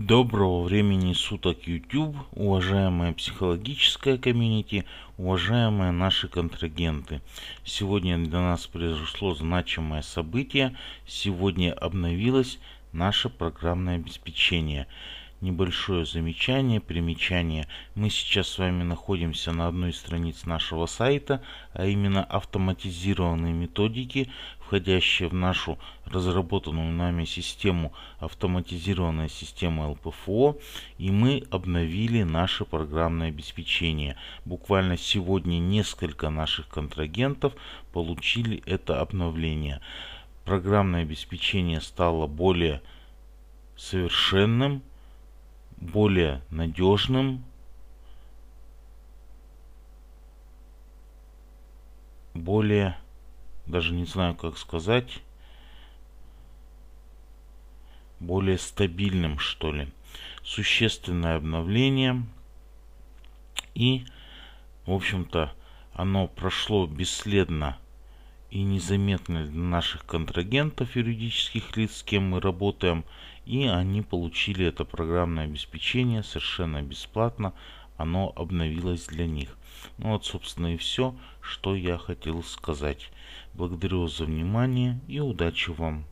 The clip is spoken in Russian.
Доброго времени суток YouTube, уважаемая психологическая комьюнити, уважаемые наши контрагенты. Сегодня для нас произошло значимое событие. Сегодня обновилась наше программное обеспечение. Небольшое замечание, примечание. Мы сейчас с вами находимся на одной из страниц нашего сайта, а именно автоматизированные методики, входящие в нашу разработанную нами систему, автоматизированная система ЛПФО, и мы обновили наше программное обеспечение. Буквально сегодня несколько наших контрагентов получили это обновление программное обеспечение стало более совершенным, более надежным, более, даже не знаю как сказать, более стабильным что ли. Существенное обновление и, в общем-то, оно прошло бесследно и незаметно для наших контрагентов, юридических лиц, с кем мы работаем, и они получили это программное обеспечение совершенно бесплатно, оно обновилось для них. Ну вот, собственно, и все, что я хотел сказать. Благодарю вас за внимание и удачи вам!